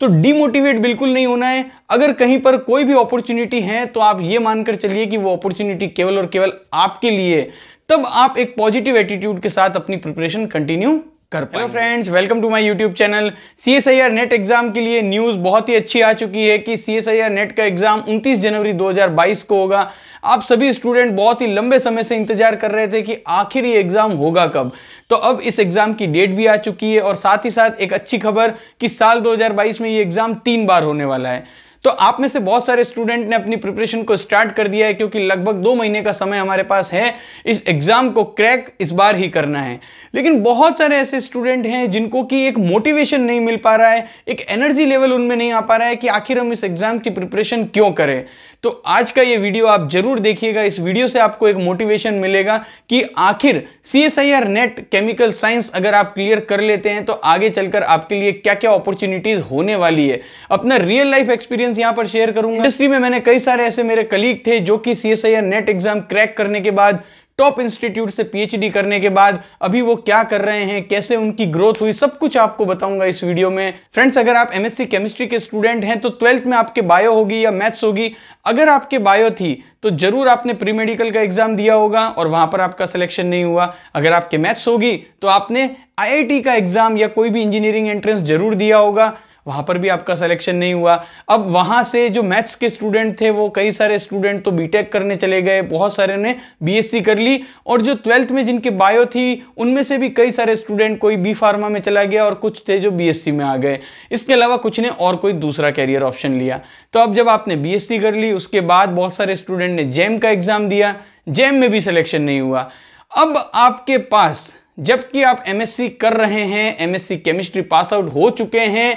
तो डिमोटिवेट बिल्कुल नहीं होना है अगर कहीं पर कोई भी अपॉर्चुनिटी है तो आप ये मानकर चलिए कि वो अपॉर्चुनिटी केवल और केवल आपके लिए तब आप एक पॉजिटिव एटीट्यूड के साथ अपनी प्रिपरेशन कंटिन्यू कर hello friends welcome to my YouTube channel C S I R NET exam के लिए न्यूज़ बहुत ही अच्छी आ चुकी है कि C S I R NET का एग्जाम 29 जनवरी 2022 को होगा आप सभी स्टूडेंट बहुत ही लंबे समय से इंतजार कर रहे थे कि आखिर ये एग्जाम होगा कब तो अब इस एग्जाम की डेट भी आ चुकी है और साथ ही साथ एक अच्छी खबर कि साल दो में ये एग्जाम तीन बार होने वाला है तो आप में से बहुत सारे स्टूडेंट ने अपनी प्रिपरेशन को स्टार्ट कर दिया है क्योंकि लगभग दो महीने का समय हमारे पास है इस एग्ज़ाम को क्रैक इस बार ही करना है लेकिन बहुत सारे ऐसे स्टूडेंट हैं जिनको कि एक मोटिवेशन नहीं मिल पा रहा है एक एनर्जी लेवल उनमें नहीं आ पा रहा है कि आखिर हम इस एग्ज़ाम की प्रिपरेशन क्यों करें तो आज का ये वीडियो आप जरूर देखिएगा इस वीडियो से आपको एक मोटिवेशन मिलेगा कि आखिर C S I R NET chemical science अगर आप क्लियर कर लेते हैं तो आगे चलकर आपके लिए क्या क्या अपॉर्चुनिटीज होने वाली है अपना रियल लाइफ एक्सपीरियंस यहाँ पर शेयर करूंगा इंडस्ट्री में मैंने कई सारे ऐसे मेरे कलीग थे जो कि C S I R NET exam crack करने के बाद टॉप इंस्टीट्यूट से पीएचडी करने के बाद अभी वो क्या कर रहे हैं कैसे उनकी ग्रोथ हुई सब कुछ आपको बताऊंगा इस वीडियो में फ्रेंड्स अगर आप एमएससी केमिस्ट्री के स्टूडेंट हैं तो ट्वेल्थ में आपके बायो होगी या मैथ्स होगी अगर आपके बायो थी तो जरूर आपने प्री मेडिकल का एग्जाम दिया होगा और वहां पर आपका सिलेक्शन नहीं हुआ अगर आपके मैथ्स होगी तो आपने आई का एग्जाम या कोई भी इंजीनियरिंग एंट्रेंस जरूर दिया होगा वहाँ पर भी आपका सिलेक्शन नहीं हुआ अब वहाँ से जो मैथ्स के स्टूडेंट थे वो कई सारे स्टूडेंट तो बीटेक करने चले गए बहुत सारे ने बीएससी कर ली और जो ट्वेल्थ में जिनके बायो थी उनमें से भी कई सारे स्टूडेंट कोई बी फार्मा में चला गया और कुछ थे जो बीएससी में आ गए इसके अलावा कुछ ने और कोई दूसरा कैरियर ऑप्शन लिया तो अब जब आपने बी कर ली उसके बाद बहुत सारे स्टूडेंट ने जेम का एग्ज़ाम दिया जेम में भी सिलेक्शन नहीं हुआ अब आपके पास जबकि आप एमएससी कर रहे हैं एमएससी केमिस्ट्री पास आउट हो चुके हैं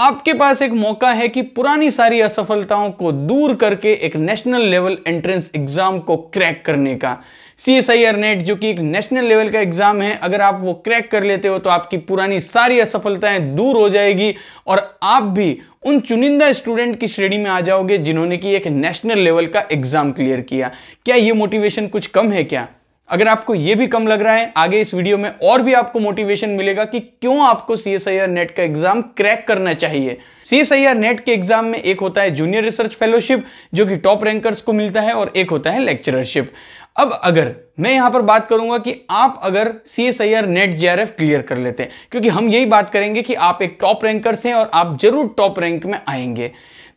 आपके पास एक मौका है कि पुरानी सारी असफलताओं को दूर करके एक नेशनल लेवल एंट्रेंस एग्जाम को क्रैक करने का C S I R NET जो कि एक नेशनल लेवल का एग्जाम है अगर आप वो क्रैक कर लेते हो तो आपकी पुरानी सारी असफलताएं दूर हो जाएगी और आप भी उन चुनिंदा स्टूडेंट की श्रेणी में आ जाओगे जिन्होंने कि एक नेशनल लेवल का एग्जाम क्लियर किया क्या ये मोटिवेशन कुछ कम है क्या अगर आपको यह भी कम लग रहा है आगे इस वीडियो में और भी आपको मोटिवेशन मिलेगा कि क्यों आपको C S I R NET का एग्जाम क्रैक करना चाहिए सीएसआईआर आर नेट के एग्जाम में एक होता है जूनियर रिसर्च फेलोशिप जो कि टॉप रैंकर्स को मिलता है और एक होता है लेक्चररशिप अब अगर मैं यहां पर बात करूंगा कि आप अगर C S I R NET J R F clear कर लेते हैं क्योंकि हम यही बात करेंगे कि आप एक टॉप रैंकर्स हैं और आप जरूर टॉप रैंक में आएंगे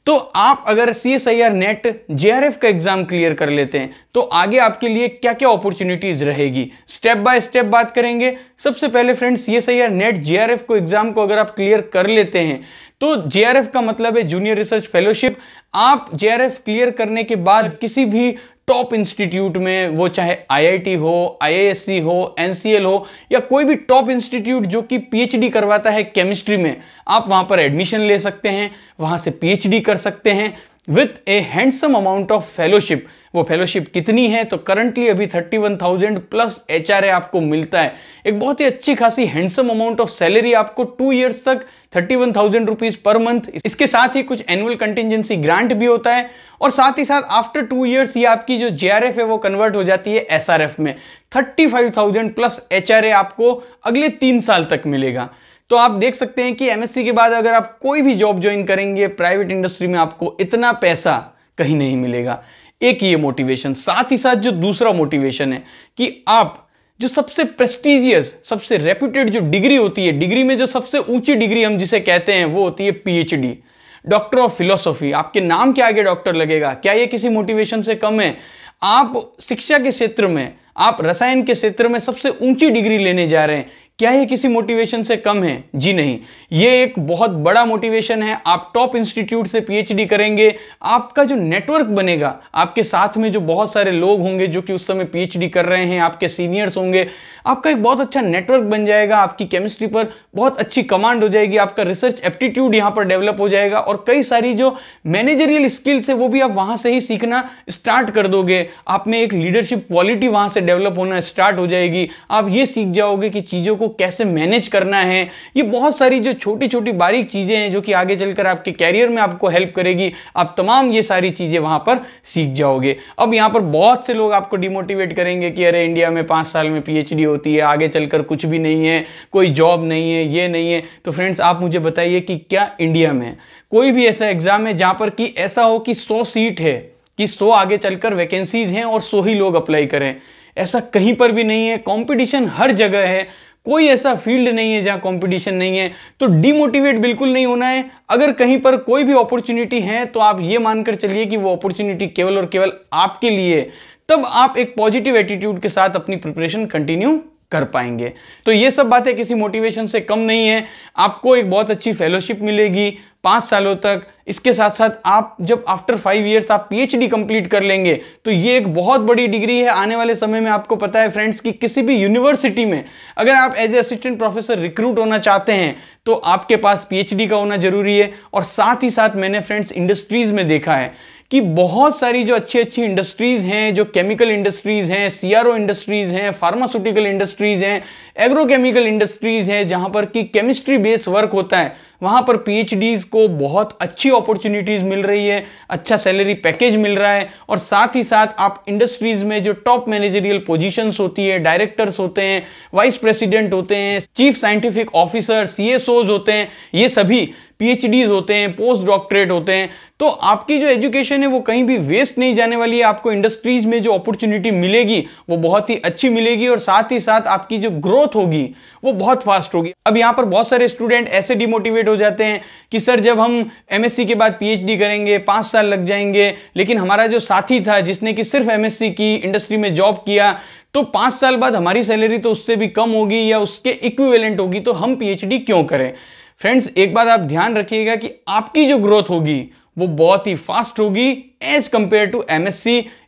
तो आप अगर C S I R NET J R F का एग्जाम क्लियर कर लेते हैं तो आगे आपके लिए क्या क्या अपॉर्चुनिटीज रहेगी स्टेप बाय स्टेप बात करेंगे सबसे पहले friend C S I R NET J R F को एग्जाम को अगर आप क्लियर कर लेते हैं तो जे आर एफ का मतलब है जूनियर रिसर्च फेलोशिप आप जे आर एफ क्लियर करने के बाद किसी भी टॉप इंस्टीट्यूट में वो चाहे आईआईटी हो आईएएससी हो एनसीएल हो या कोई भी टॉप इंस्टीट्यूट जो कि पीएचडी करवाता है केमिस्ट्री में आप वहाँ पर एडमिशन ले सकते हैं वहाँ से पीएचडी कर सकते हैं with a handsome amount of fellowship वो फेलोशिप कितनी है तो करंटली अभी 31,000 प्लस एच आपको मिलता है एक बहुत ही अच्छी खासी हैंडसम अमाउंट ऑफ सैलरी आपको टू ईयर्स तक thirty one thousand rupees per month इसके साथ ही कुछ एनुअल कंटिजेंसी ग्रांट भी होता है और साथ ही साथ आफ्टर टू ईयर्स ये आपकी जो जे है वो कन्वर्ट हो जाती है एस में thirty five thousand plus H आपको अगले तीन साल तक मिलेगा तो आप देख सकते हैं कि एमएससी के बाद अगर आप कोई भी जॉब ज्वाइन करेंगे प्राइवेट इंडस्ट्री में आपको इतना पैसा कहीं नहीं मिलेगा एक ये मोटिवेशन साथ ही साथ जो दूसरा मोटिवेशन है कि आप जो सबसे प्रेस्टिजियस सबसे रेप्यूटेड जो डिग्री होती है डिग्री में जो सबसे ऊंची डिग्री हम जिसे कहते हैं वो होती है पीएचडी डॉक्टर ऑफ फिलोसॉफी आपके नाम के आगे डॉक्टर लगेगा क्या ये किसी मोटिवेशन से कम है आप शिक्षा के क्षेत्र में आप रसायन के क्षेत्र में सबसे ऊंची डिग्री लेने जा रहे हैं क्या ये किसी मोटिवेशन से कम है जी नहीं ये एक बहुत बड़ा मोटिवेशन है आप टॉप इंस्टीट्यूट से पीएचडी करेंगे आपका जो नेटवर्क बनेगा आपके साथ में जो बहुत सारे लोग होंगे जो कि उस समय पीएचडी कर रहे हैं आपके सीनियर्स होंगे आपका एक बहुत अच्छा नेटवर्क बन जाएगा आपकी केमिस्ट्री पर बहुत अच्छी कमांड हो जाएगी आपका रिसर्च एप्टीट्यूड यहाँ पर डेवलप हो जाएगा और कई सारी जो मैनेजरियल स्किल्स है वो भी आप वहाँ से ही सीखना स्टार्ट कर दोगे आप में एक लीडरशिप क्वालिटी वहाँ से डेवलप होना स्टार्ट हो जाएगी आप ये सीख जाओगे कि चीज़ों को को कैसे मैनेज करना है ये बहुत सारी जो छोटी छोटी बारीक चीज़ें हैं जो कि आगे चलकर आपके कैरियर में आपको हेल्प करेगी आप तमाम ये सारी चीज़ें वहाँ पर सीख जाओगे अब यहाँ पर बहुत से लोग आपको डिमोटिवेट करेंगे कि अरे इंडिया में पाँच साल में पी होती है आगे चलकर कुछ भी नहीं है कोई जॉब नहीं है ये नहीं है तो फ्रेंड्स आप मुझे बताइए कि क्या इंडिया में कोई भी ऐसा एग्ज़ाम है जहाँ पर कि ऐसा हो कि सौ सीट है कि सो आगे चलकर वैकेंसीज हैं और सो ही लोग अप्लाई करें ऐसा कहीं पर भी नहीं है कंपटीशन हर जगह है कोई ऐसा फील्ड नहीं है जहां कंपटीशन नहीं है तो डिमोटिवेट बिल्कुल नहीं होना है अगर कहीं पर कोई भी अपॉर्चुनिटी है तो आप ये मानकर चलिए कि वो अपॉर्चुनिटी केवल और केवल आपके लिए तब आप एक पॉजिटिव एटीट्यूड के साथ अपनी प्रिपरेशन कंटिन्यू कर पाएंगे तो ये सब बातें किसी मोटिवेशन से कम नहीं है आपको एक बहुत अच्छी फेलोशिप मिलेगी पाँच सालों तक इसके साथ साथ आप जब आफ्टर फाइव ईयर्स आप पीएचडी कंप्लीट कर लेंगे तो ये एक बहुत बड़ी डिग्री है आने वाले समय में आपको पता है फ्रेंड्स कि किसी भी यूनिवर्सिटी में अगर आप as a assistant professor recruit होना चाहते हैं तो आपके पास पीएचडी का होना जरूरी है और साथ ही साथ मैंने फ्रेंड्स इंडस्ट्रीज में देखा है कि बहुत सारी जो अच्छी अच्छी इंडस्ट्रीज़ हैं जो केमिकल इंडस्ट्रीज़ हैं सी इंडस्ट्रीज़ हैं फार्मास्यूटिकल इंडस्ट्रीज़ हैं एग्रोकेमिकल इंडस्ट्रीज़ है जहाँ पर कि केमिस्ट्री बेस वर्क होता है वहाँ पर पीएचडीज को बहुत अच्छी अपॉर्चुनिटीज़ मिल रही है अच्छा सैलरी पैकेज मिल रहा है और साथ ही साथ आप इंडस्ट्रीज़ में जो टॉप मैनेजरियल पोजीशंस होती है डायरेक्टर्स होते हैं वाइस प्रेसिडेंट होते हैं चीफ साइंटिफिक ऑफिसर सी होते हैं ये सभी पीएचडीज होते हैं पोस्ट डॉक्टरेट होते हैं तो आपकी जो एजुकेशन है वो कहीं भी वेस्ट नहीं जाने वाली है आपको इंडस्ट्रीज में जो अपॉर्चुनिटी मिलेगी वो बहुत ही अच्छी मिलेगी और साथ ही साथ आपकी जो ग्रोथ ग्रोथ होगी वो बहुत फास्ट होगी अब यहाँ पर बहुत सारे स्टूडेंट ऐसे डिमोटिवेट हो जाते हैं कि सर जब हम एम के बाद पी करेंगे पाँच साल लग जाएंगे लेकिन हमारा जो साथी था जिसने कि सिर्फ एम की इंडस्ट्री में जॉब किया तो पाँच साल बाद हमारी सैलरी तो उससे भी कम होगी या उसके इक्विवेलेंट होगी तो हम पी क्यों करें फ्रेंड्स एक बात आप ध्यान रखिएगा कि आपकी जो ग्रोथ होगी वो बहुत ही फास्ट होगी एज कंपेयर टू एम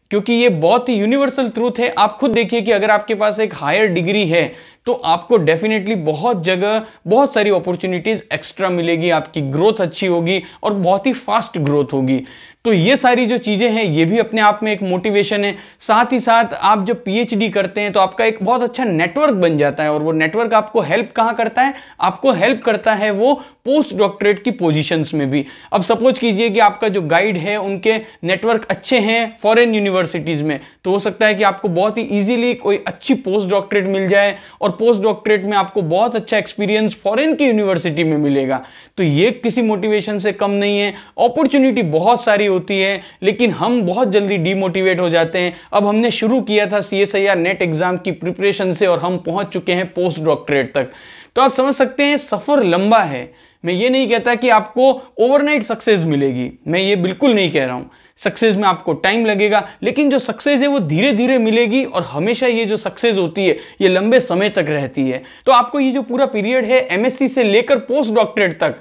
क्योंकि ये बहुत ही यूनिवर्सल ट्रूथ है आप खुद देखिए कि अगर आपके पास एक हायर डिग्री है तो आपको डेफिनेटली बहुत जगह बहुत सारी अपॉर्चुनिटीज़ एक्स्ट्रा मिलेगी आपकी ग्रोथ अच्छी होगी और बहुत ही फास्ट ग्रोथ होगी तो ये सारी जो चीज़ें हैं ये भी अपने आप में एक मोटिवेशन है साथ ही साथ आप जब पीएचडी करते हैं तो आपका एक बहुत अच्छा नेटवर्क बन जाता है और वो नेटवर्क आपको हेल्प कहां करता है आपको हेल्प करता है वो पोस्ट डॉक्टरेट की पोजीशंस में भी अब सपोज कीजिए कि आपका जो गाइड है उनके नेटवर्क अच्छे हैं फॉरेन यूनिवर्सिटीज़ में तो हो सकता है कि आपको बहुत ही इजीली कोई अच्छी पोस्ट डॉक्टरेट मिल जाए और पोस्ट डॉक्टरेट में आपको बहुत अच्छा एक्सपीरियंस फॉरेन की यूनिवर्सिटी में मिलेगा तो ये किसी मोटिवेशन से कम नहीं है अपॉर्चुनिटी बहुत सारी हो होती है लेकिन हम बहुत जल्दी डीमोटिवेट हो जाते हैं अब हमने शुरू किया था सी एस नेट एग्ज़ाम की प्रिपरेशन से और हम पहुंच चुके हैं पोस्ट डॉक्टरेट तक तो आप समझ सकते हैं सफ़र लंबा है मैं ये नहीं कहता कि आपको ओवरनाइट सक्सेस मिलेगी मैं ये बिल्कुल नहीं कह रहा हूँ सक्सेस में आपको टाइम लगेगा लेकिन जो सक्सेस है वो धीरे धीरे मिलेगी और हमेशा ये जो सक्सेस होती है ये लंबे समय तक रहती है तो आपको ये जो पूरा पीरियड है एमएससी से लेकर पोस्ट डॉक्टरेट तक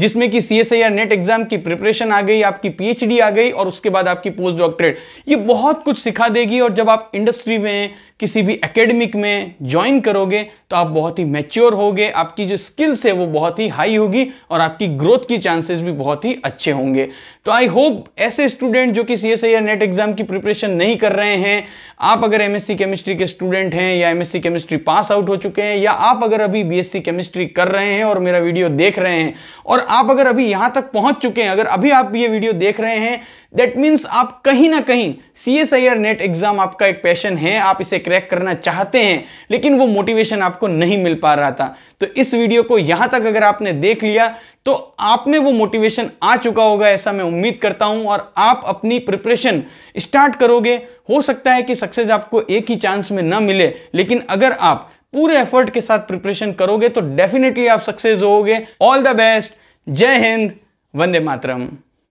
जिसमें कि सी या नेट एग्जाम की प्रिपरेशन आ गई आपकी पीएचडी आ गई और उसके बाद आपकी पोस्ट डॉक्टरेट ये बहुत कुछ सिखा देगी और जब आप इंडस्ट्री में किसी भी एकेडमिक में ज्वाइन करोगे तो आप बहुत ही मैच्योर होगे आपकी जो स्किल्स है वो बहुत ही हाई होगी और आपकी ग्रोथ की चांसेस भी बहुत ही अच्छे होंगे तो आई होप ऐसे स्टूडेंट जो कि सी एस या नेट एग्जाम की प्रिपरेशन नहीं कर रहे हैं आप अगर एमएससी केमिस्ट्री के स्टूडेंट हैं या एमएससी केमिस्ट्री पास आउट हो चुके हैं या आप अगर अभी बीएससी केमिस्ट्री कर रहे हैं और मेरा वीडियो देख रहे हैं और आप अगर अभी यहां तक पहुंच चुके हैं अगर अभी आप ये वीडियो देख रहे हैं दैट मीन्स आप कहीं ना कहीं सी एस नेट एग्जाम आपका एक पैशन है आप इसे क्रैक करना चाहते हैं लेकिन वो मोटिवेशन आपको नहीं मिल पा रहा था तो इस वीडियो को यहाँ तक अगर आपने देख लिया तो आप में वो मोटिवेशन आ चुका होगा ऐसा मैं उम्मीद करता हूं और आप अपनी प्रिपरेशन स्टार्ट करोगे हो सकता है कि सक्सेस आपको एक ही चांस में ना मिले लेकिन अगर आप पूरे एफर्ट के साथ प्रिपरेशन करोगे तो डेफिनेटली आप सक्सेस होोगे ऑल द बेस्ट जय हिंद वंदे मातरम